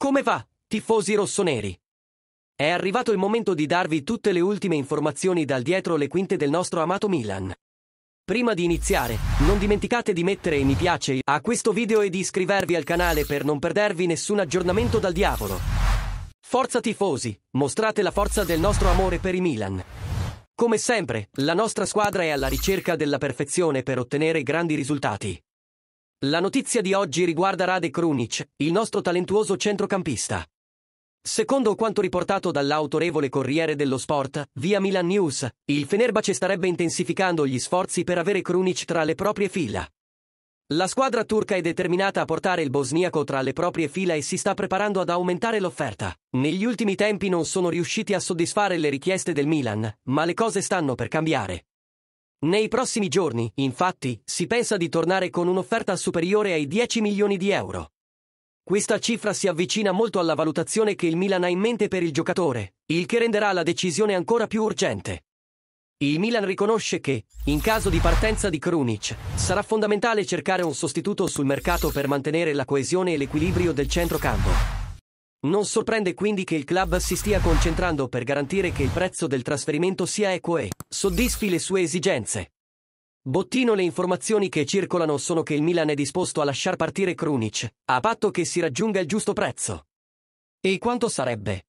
Come va, tifosi rossoneri? È arrivato il momento di darvi tutte le ultime informazioni dal dietro le quinte del nostro amato Milan. Prima di iniziare, non dimenticate di mettere mi piace a questo video e di iscrivervi al canale per non perdervi nessun aggiornamento dal diavolo. Forza tifosi, mostrate la forza del nostro amore per i Milan. Come sempre, la nostra squadra è alla ricerca della perfezione per ottenere grandi risultati. La notizia di oggi riguarda Rade Krunic, il nostro talentuoso centrocampista. Secondo quanto riportato dall'autorevole Corriere dello Sport, via Milan News, il Fenerbahce starebbe intensificando gli sforzi per avere Krunic tra le proprie fila. La squadra turca è determinata a portare il bosniaco tra le proprie fila e si sta preparando ad aumentare l'offerta. Negli ultimi tempi non sono riusciti a soddisfare le richieste del Milan, ma le cose stanno per cambiare. Nei prossimi giorni, infatti, si pensa di tornare con un'offerta superiore ai 10 milioni di euro. Questa cifra si avvicina molto alla valutazione che il Milan ha in mente per il giocatore, il che renderà la decisione ancora più urgente. Il Milan riconosce che, in caso di partenza di Krunic, sarà fondamentale cercare un sostituto sul mercato per mantenere la coesione e l'equilibrio del centrocampo. Non sorprende quindi che il club si stia concentrando per garantire che il prezzo del trasferimento sia equo e soddisfi le sue esigenze. Bottino le informazioni che circolano sono che il Milan è disposto a lasciar partire Krunic, a patto che si raggiunga il giusto prezzo. E quanto sarebbe?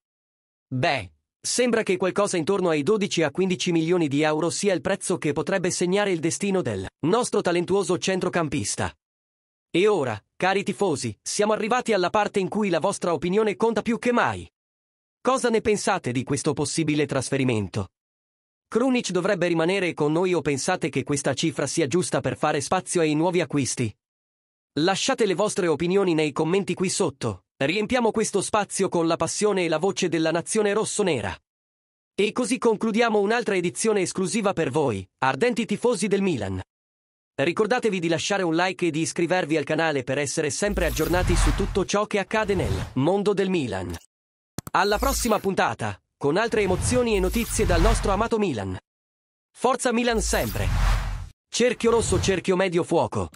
Beh, sembra che qualcosa intorno ai 12 a 15 milioni di euro sia il prezzo che potrebbe segnare il destino del nostro talentuoso centrocampista. E ora, Cari tifosi, siamo arrivati alla parte in cui la vostra opinione conta più che mai. Cosa ne pensate di questo possibile trasferimento? Krunic dovrebbe rimanere con noi o pensate che questa cifra sia giusta per fare spazio ai nuovi acquisti? Lasciate le vostre opinioni nei commenti qui sotto, riempiamo questo spazio con la passione e la voce della nazione rossonera. E così concludiamo un'altra edizione esclusiva per voi, ardenti tifosi del Milan. Ricordatevi di lasciare un like e di iscrivervi al canale per essere sempre aggiornati su tutto ciò che accade nel mondo del Milan. Alla prossima puntata, con altre emozioni e notizie dal nostro amato Milan. Forza Milan sempre! Cerchio rosso, cerchio medio fuoco.